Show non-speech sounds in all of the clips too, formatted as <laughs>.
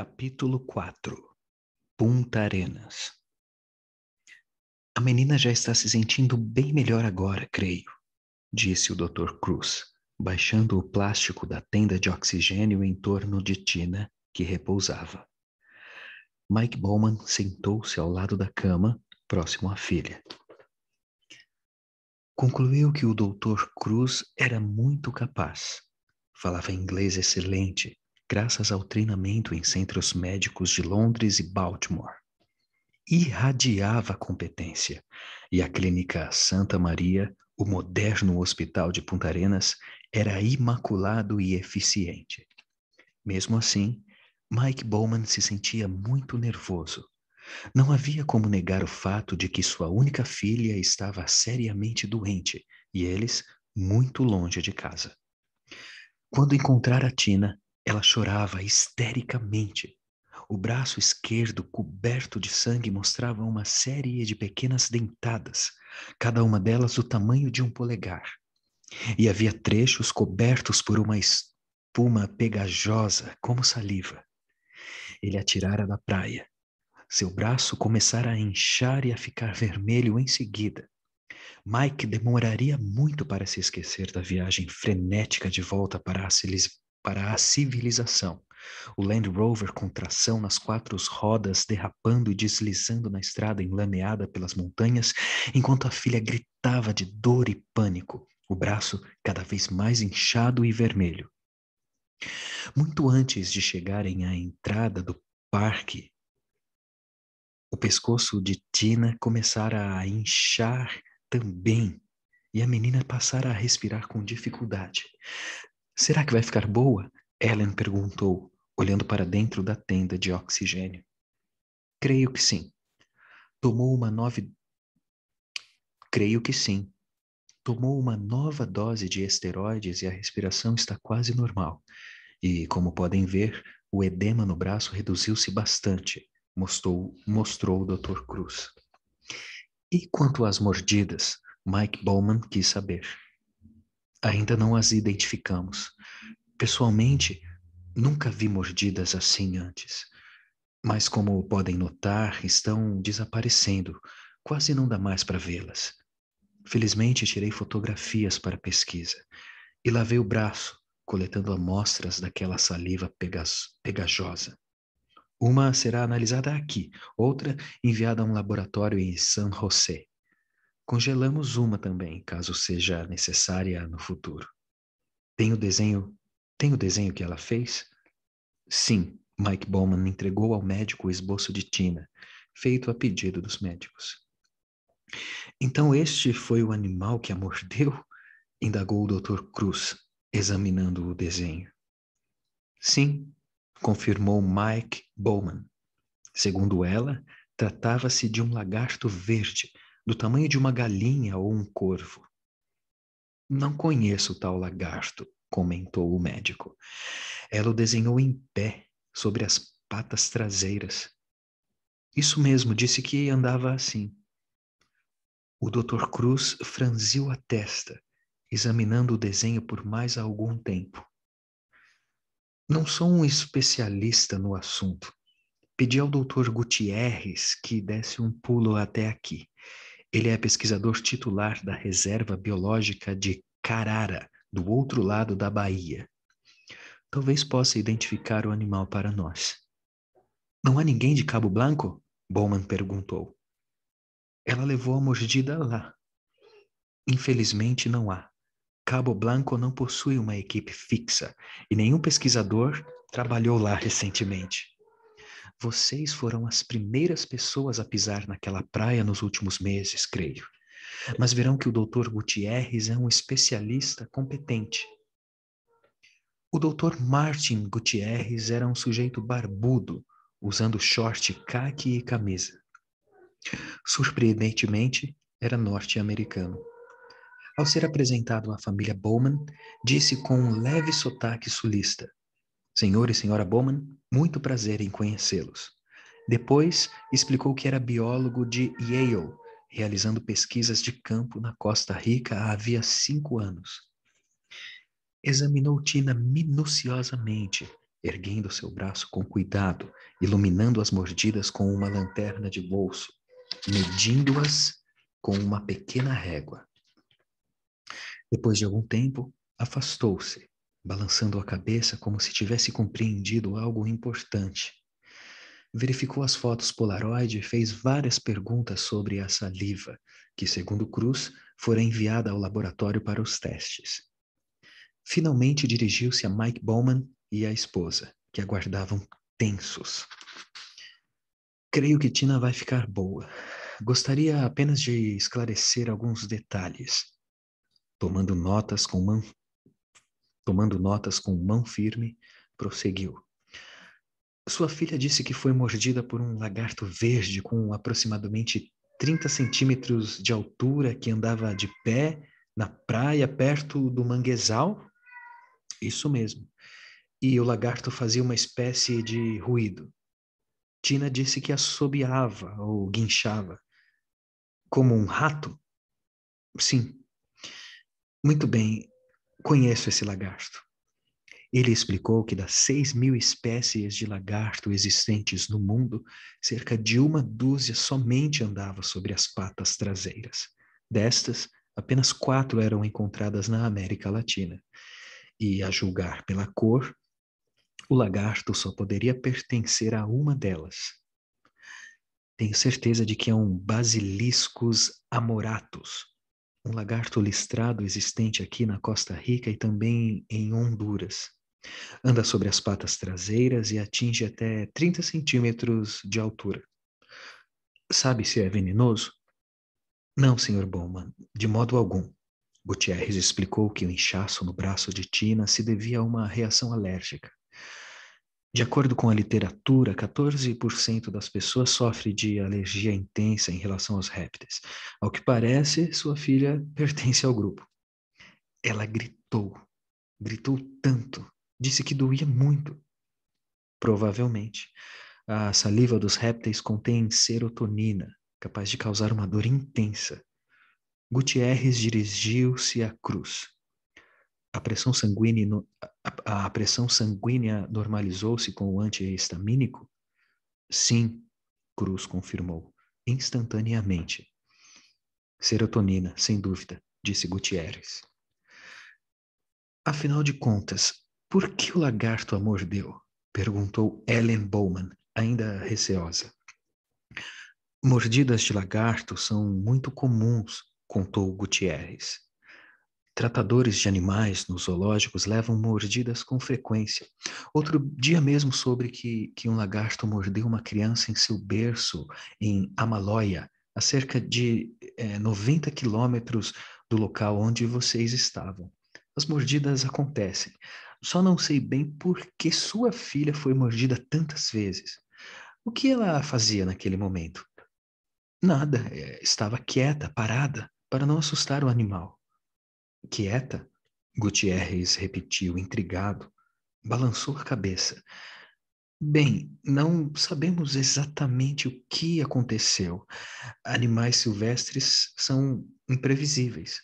Capítulo 4 Punta Arenas A menina já está se sentindo bem melhor agora, creio, disse o Dr. Cruz, baixando o plástico da tenda de oxigênio em torno de Tina, que repousava. Mike Bowman sentou-se ao lado da cama, próximo à filha. Concluiu que o Dr. Cruz era muito capaz. Falava inglês excelente, graças ao treinamento em centros médicos de Londres e Baltimore. Irradiava competência, e a Clínica Santa Maria, o moderno hospital de Punta Arenas, era imaculado e eficiente. Mesmo assim, Mike Bowman se sentia muito nervoso. Não havia como negar o fato de que sua única filha estava seriamente doente e eles muito longe de casa. Quando encontrar a Tina, ela chorava histericamente. O braço esquerdo, coberto de sangue, mostrava uma série de pequenas dentadas, cada uma delas do tamanho de um polegar. E havia trechos cobertos por uma espuma pegajosa, como saliva. Ele atirara da praia. Seu braço começara a inchar e a ficar vermelho em seguida. Mike demoraria muito para se esquecer da viagem frenética de volta para Assilis para a civilização. O Land Rover com tração nas quatro rodas, derrapando e deslizando na estrada enlameada pelas montanhas, enquanto a filha gritava de dor e pânico, o braço cada vez mais inchado e vermelho. Muito antes de chegarem à entrada do parque, o pescoço de Tina começara a inchar também e a menina passara a respirar com dificuldade. Será que vai ficar boa? Ellen perguntou, olhando para dentro da tenda de oxigênio. Creio que sim. Tomou uma nova. Creio que sim. Tomou uma nova dose de esteroides e a respiração está quase normal. E, como podem ver, o edema no braço reduziu-se bastante, mostrou, mostrou o Dr. Cruz. E quanto às mordidas, Mike Bowman quis saber ainda não as identificamos. Pessoalmente, nunca vi mordidas assim antes, mas como podem notar, estão desaparecendo, quase não dá mais para vê-las. Felizmente, tirei fotografias para pesquisa e lavei o braço, coletando amostras daquela saliva pegajosa. Uma será analisada aqui, outra enviada a um laboratório em San José, Congelamos uma também, caso seja necessária no futuro. Tem o desenho? Tem o desenho que ela fez? Sim, Mike Bowman entregou ao médico o esboço de Tina, feito a pedido dos médicos. Então este foi o animal que a mordeu? <laughs> indagou o Dr. Cruz, examinando o desenho. Sim, confirmou Mike Bowman. Segundo ela, tratava-se de um lagarto verde do tamanho de uma galinha ou um corvo. Não conheço o tal lagarto, comentou o médico. Ela o desenhou em pé, sobre as patas traseiras. Isso mesmo, disse que andava assim. O Dr. Cruz franziu a testa, examinando o desenho por mais algum tempo. Não sou um especialista no assunto. Pedi ao Dr. Gutierrez que desse um pulo até aqui. Ele é pesquisador titular da Reserva Biológica de Carara, do outro lado da Bahia. Talvez possa identificar o animal para nós. Não há ninguém de Cabo Blanco? Bowman perguntou. Ela levou a mordida lá. Infelizmente não há. Cabo Blanco não possui uma equipe fixa e nenhum pesquisador trabalhou lá recentemente. Vocês foram as primeiras pessoas a pisar naquela praia nos últimos meses, creio. Mas verão que o doutor Gutierrez é um especialista competente. O doutor Martin Gutierrez era um sujeito barbudo, usando short, caqui e camisa. Surpreendentemente, era norte-americano. Ao ser apresentado à família Bowman, disse com um leve sotaque sulista: Senhor e Senhora Bowman, muito prazer em conhecê-los. Depois, explicou que era biólogo de Yale, realizando pesquisas de campo na Costa Rica havia cinco anos. Examinou Tina minuciosamente, erguendo seu braço com cuidado, iluminando as mordidas com uma lanterna de bolso, medindo-as com uma pequena régua. Depois de algum tempo, afastou-se, balançando a cabeça como se tivesse compreendido algo importante. Verificou as fotos Polaroid e fez várias perguntas sobre a saliva, que, segundo Cruz, fora enviada ao laboratório para os testes. Finalmente dirigiu-se a Mike Bowman e a esposa, que aguardavam tensos. Creio que Tina vai ficar boa. Gostaria apenas de esclarecer alguns detalhes. Tomando notas com Tomando notas com mão firme, prosseguiu. Sua filha disse que foi mordida por um lagarto verde com aproximadamente 30 centímetros de altura que andava de pé na praia perto do manguezal? Isso mesmo. E o lagarto fazia uma espécie de ruído. Tina disse que assobiava ou guinchava. Como um rato? Sim. Muito bem. Conheço esse lagarto. Ele explicou que das 6 mil espécies de lagarto existentes no mundo, cerca de uma dúzia somente andava sobre as patas traseiras. Destas, apenas quatro eram encontradas na América Latina. E, a julgar pela cor, o lagarto só poderia pertencer a uma delas. Tenho certeza de que é um Basiliscus amoratus, um lagarto listrado existente aqui na Costa Rica e também em Honduras. Anda sobre as patas traseiras e atinge até 30 centímetros de altura. Sabe se é venenoso? Não, Sr. Bowman, de modo algum. Gutierrez explicou que o inchaço no braço de Tina se devia a uma reação alérgica. De acordo com a literatura, 14% das pessoas sofrem de alergia intensa em relação aos répteis. Ao que parece, sua filha <laughs> pertence ao grupo. Ela gritou, gritou tanto, disse que doía muito. Provavelmente, a saliva dos répteis contém serotonina, capaz de causar uma dor intensa. Gutierrez dirigiu-se à cruz a pressão sanguínea, a, a pressão sanguínea normalizou-se com o antihistamínico? Sim, Cruz confirmou, instantaneamente. Serotonina, sem dúvida, disse Gutierrez. Afinal de contas, por que o lagarto a mordeu? perguntou Ellen Bowman, ainda receosa. Mordidas de lagarto são muito comuns, contou Gutierrez. Tratadores de animais nos zoológicos levam mordidas com frequência. Outro dia mesmo sobre que, que um lagarto mordeu uma criança em seu berço em Amaloia, a cerca de 90 eh, quilômetros do local onde vocês estavam. As mordidas acontecem. Só não sei bem por que sua filha foi mordida tantas vezes. O que ela fazia naquele momento? Nada, eh, estava quieta, parada, para não assustar o animal. Quieta? Gutierrez repetiu, intrigado. Balançou a cabeça. Bem, não sabemos exatamente o que aconteceu. Animais silvestres são imprevisíveis.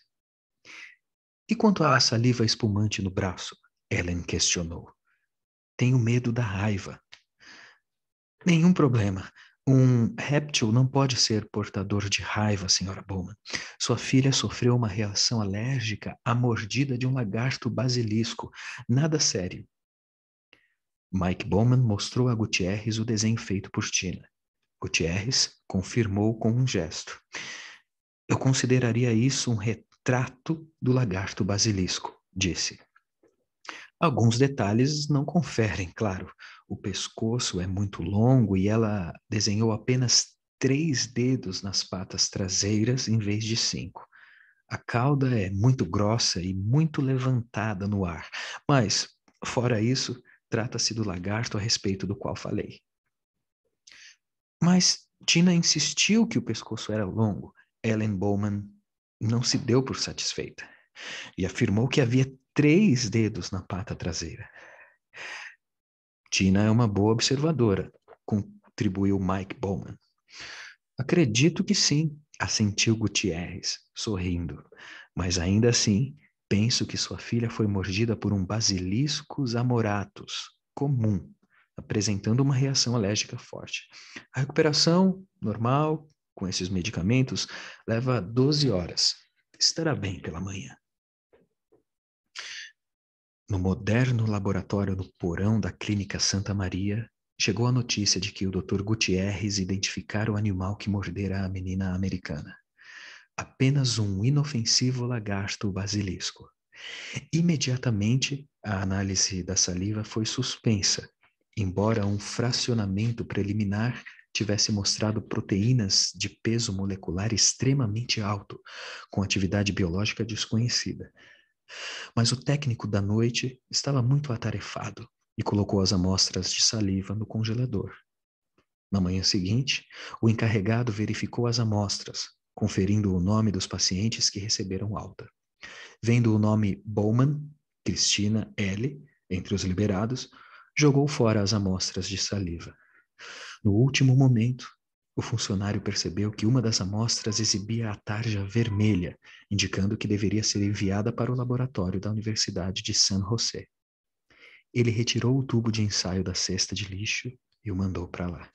E quanto à saliva espumante no braço? Ellen questionou. Tenho medo da raiva. Nenhum problema. Um réptil não pode ser portador de raiva, senhora Bowman. Sua filha sofreu uma reação alérgica à mordida de um lagarto basilisco. Nada sério. Mike Bowman mostrou a Gutierrez o desenho feito por Tina. Gutierrez confirmou com um gesto. Eu consideraria isso um retrato do lagarto basilisco, disse. Alguns detalhes não conferem, claro, o pescoço é muito longo e ela desenhou apenas três dedos nas patas traseiras em vez de cinco. A cauda é muito grossa e muito levantada no ar, mas, fora isso, trata-se do lagarto a respeito do qual falei. Mas Tina insistiu que o pescoço era longo. Ellen Bowman não se deu por satisfeita e afirmou que havia três dedos na pata traseira. Tina é uma boa observadora, contribuiu Mike Bowman. Acredito que sim, assentiu Gutierrez, sorrindo. Mas ainda assim, penso que sua filha foi mordida por um basiliscus amoratus comum, apresentando uma reação alérgica forte. A recuperação normal com esses medicamentos leva 12 horas. Estará bem pela manhã. No moderno laboratório do porão da Clínica Santa Maria, chegou a notícia de que o Dr. Gutierrez identificara o animal que mordera a menina americana. Apenas um inofensivo lagarto basilisco. Imediatamente, a análise da saliva foi suspensa, embora um fracionamento preliminar tivesse mostrado proteínas de peso molecular extremamente alto, com atividade biológica desconhecida, mas o técnico da noite estava muito atarefado e colocou as amostras de saliva no congelador. Na manhã seguinte, o encarregado verificou as amostras, conferindo o nome dos pacientes que receberam alta. Vendo o nome Bowman, Cristina L., entre os liberados, jogou fora as amostras de saliva. No último momento, o funcionário percebeu que uma das amostras exibia a tarja vermelha, indicando que deveria ser enviada para o laboratório da Universidade de San José. Ele retirou o tubo de ensaio da cesta de lixo e o mandou para lá.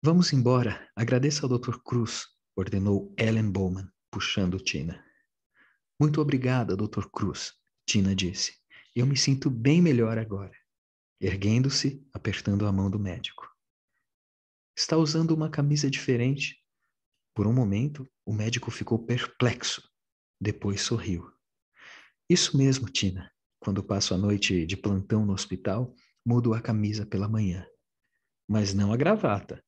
Vamos embora. Agradeça ao Dr. Cruz, ordenou Ellen Bowman, puxando Tina. Muito obrigada, Dr. Cruz, Tina disse. Eu me sinto bem melhor agora. Erguendo-se, apertando a mão do médico está usando uma camisa diferente. Por um momento, o médico ficou perplexo, depois sorriu. Isso mesmo, Tina. Quando passo a noite de plantão no hospital, mudo a camisa pela manhã. Mas não a gravata.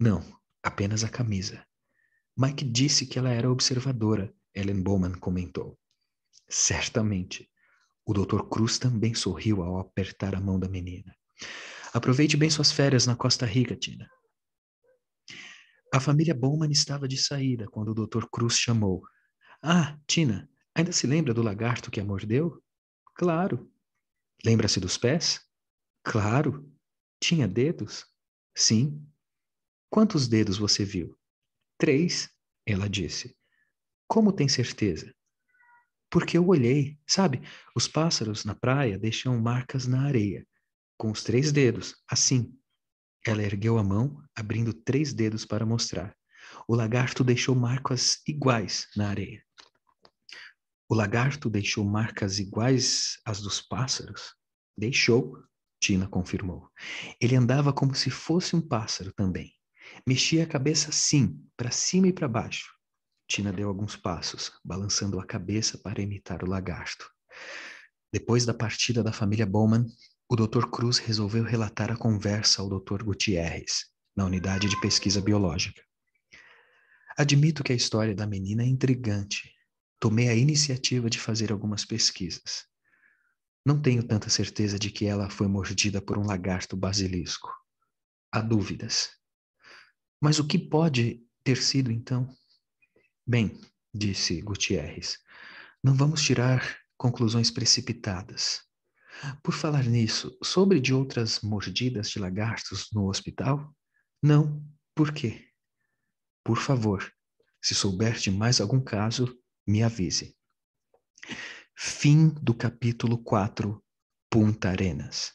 Não, apenas a camisa. Mike disse que ela era observadora, Ellen Bowman comentou. Certamente. O Dr. Cruz também sorriu ao apertar a mão da menina. Aproveite bem suas férias na Costa Rica, Tina. A família Bowman estava de saída quando o Dr. Cruz chamou. Ah, Tina, ainda se lembra do lagarto que a mordeu? Claro. Lembra-se dos pés? Claro. Tinha dedos? Sim. Quantos dedos você viu? Três, ela disse. Como tem certeza? Porque eu olhei, sabe? Os pássaros na praia deixam marcas na areia, com os três dedos, assim, ela ergueu a mão, abrindo três dedos para mostrar. O lagarto deixou marcas iguais na areia. O lagarto deixou marcas iguais às dos pássaros? Deixou, Tina confirmou. Ele andava como se fosse um pássaro também. Mexia a cabeça assim, para cima e para baixo. Tina deu alguns passos, balançando a cabeça para imitar o lagarto. Depois da partida da família Bowman, o Dr. Cruz resolveu relatar a conversa ao Dr. Gutierrez, na unidade de pesquisa biológica. Admito que a história da menina é intrigante. Tomei a iniciativa de fazer algumas pesquisas. Não tenho tanta certeza de que ela foi mordida por um lagarto basilisco. Há dúvidas. Mas o que pode ter sido então? Bem, disse Gutierrez, não vamos tirar conclusões precipitadas. Por falar nisso, sobre de outras mordidas de lagartos no hospital? Não. Por quê? Por favor, se souber de mais algum caso, me avise. Fim do capítulo 4 Punta Arenas.